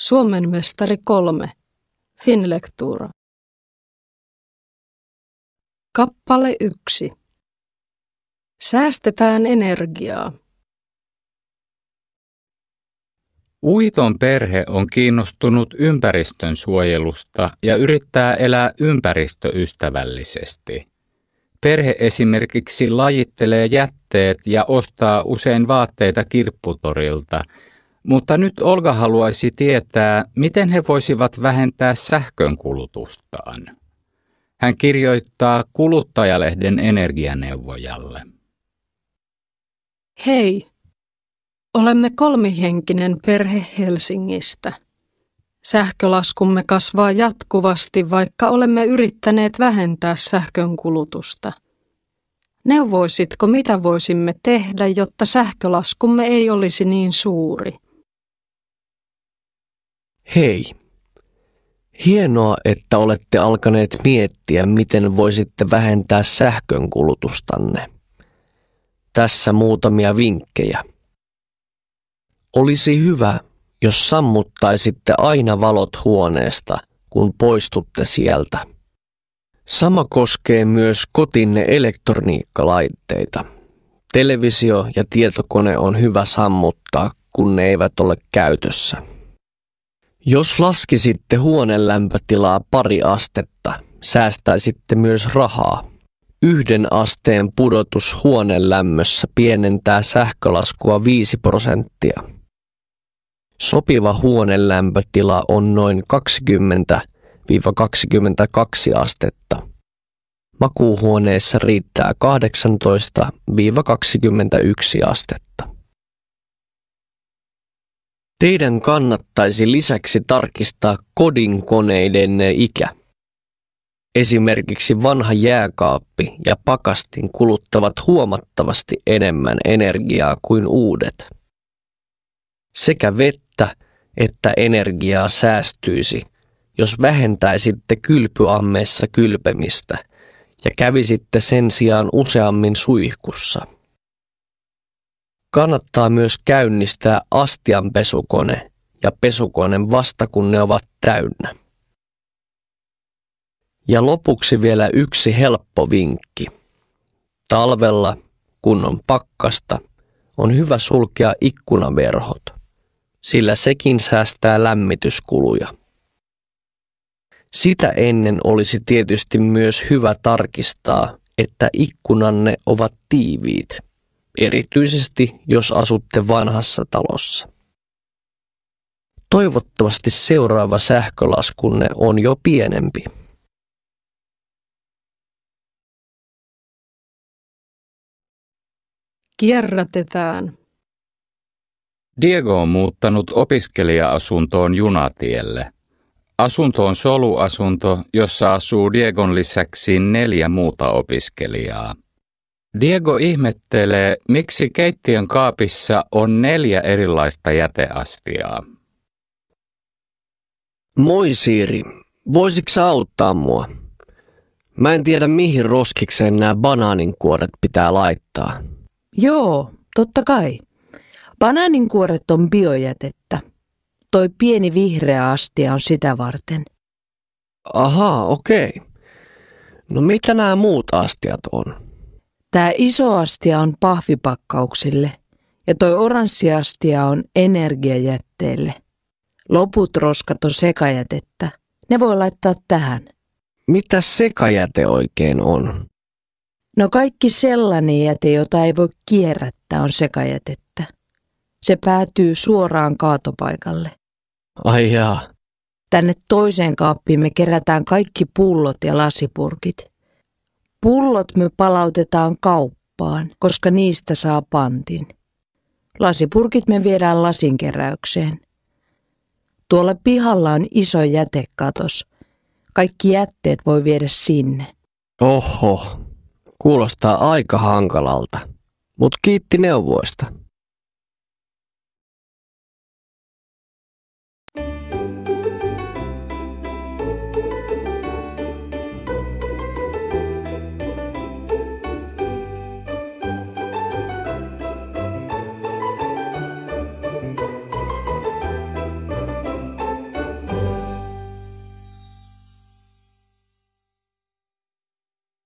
Suomen mestari kolme. Finlektuura. Kappale yksi. Säästetään energiaa. Uiton perhe on kiinnostunut ympäristön suojelusta ja yrittää elää ympäristöystävällisesti. Perhe esimerkiksi lajittelee jätteet ja ostaa usein vaatteita kirpputorilta – mutta nyt Olga haluaisi tietää, miten he voisivat vähentää sähkön kulutustaan. Hän kirjoittaa kuluttajalehden energianeuvojalle. Hei, olemme kolmihenkinen perhe Helsingistä. Sähkölaskumme kasvaa jatkuvasti, vaikka olemme yrittäneet vähentää sähkön kulutusta. Neuvoisitko, mitä voisimme tehdä, jotta sähkölaskumme ei olisi niin suuri? Hei! Hienoa, että olette alkaneet miettiä, miten voisitte vähentää sähkönkulutustanne. Tässä muutamia vinkkejä. Olisi hyvä, jos sammuttaisitte aina valot huoneesta, kun poistutte sieltä. Sama koskee myös kotinne elektroniikkalaitteita. Televisio ja tietokone on hyvä sammuttaa, kun ne eivät ole käytössä. Jos laskisitte huoneen lämpötilaa pari astetta, säästäisitte myös rahaa. Yhden asteen pudotus huoneen lämmössä pienentää sähkölaskua 5 prosenttia. Sopiva huoneen lämpötila on noin 20-22 astetta. Makuuhuoneessa riittää 18-21 astetta. Teidän kannattaisi lisäksi tarkistaa kodinkoneiden ikä. Esimerkiksi vanha jääkaappi ja pakastin kuluttavat huomattavasti enemmän energiaa kuin uudet. Sekä vettä että energiaa säästyisi, jos vähentäisitte kylpyammeessa kylpemistä ja kävisitte sen sijaan useammin suihkussa. Kannattaa myös käynnistää astian pesukone ja pesukoneen vasta kun ne ovat täynnä. Ja lopuksi vielä yksi helppo vinkki. Talvella, kun on pakkasta, on hyvä sulkea ikkunaverhot, sillä sekin säästää lämmityskuluja. Sitä ennen olisi tietysti myös hyvä tarkistaa, että ikkunanne ovat tiiviit – erityisesti jos asutte vanhassa talossa. Toivottavasti seuraava sähkölaskunne on jo pienempi. Kierrätetään. Diego on muuttanut opiskelija-asuntoon junatielle. Asunto on soluasunto, jossa asuu Diegon lisäksi neljä muuta opiskelijaa – Diego ihmettelee, miksi keittiön kaapissa on neljä erilaista jäteastiaa. Moi Siiri, voisitko auttaa mua? Mä en tiedä mihin roskikseen nämä banaaninkuoret pitää laittaa. Joo, totta kai. Banaaninkuoret on biojätettä. Toi pieni vihreä astia on sitä varten. Aha, okei. No mitä nämä muut astiat on? Tämä iso astia on pahvipakkauksille ja toi oranssi astia on energiajätteelle. Loput roskat on sekajätettä. Ne voi laittaa tähän. Mitä sekajäte oikein on? No kaikki sellainen jäte, jota ei voi kierrättää, on sekajätettä. Se päätyy suoraan kaatopaikalle. Ai jaa. Tänne toiseen kaappiin me kerätään kaikki pullot ja lasipurkit. Pullot me palautetaan kauppaan, koska niistä saa pantin. Lasipurkit me viedään lasinkeräykseen. Tuolla pihalla on iso jätekatos. Kaikki jätteet voi viedä sinne. Oho, kuulostaa aika hankalalta. Mut kiitti neuvoista.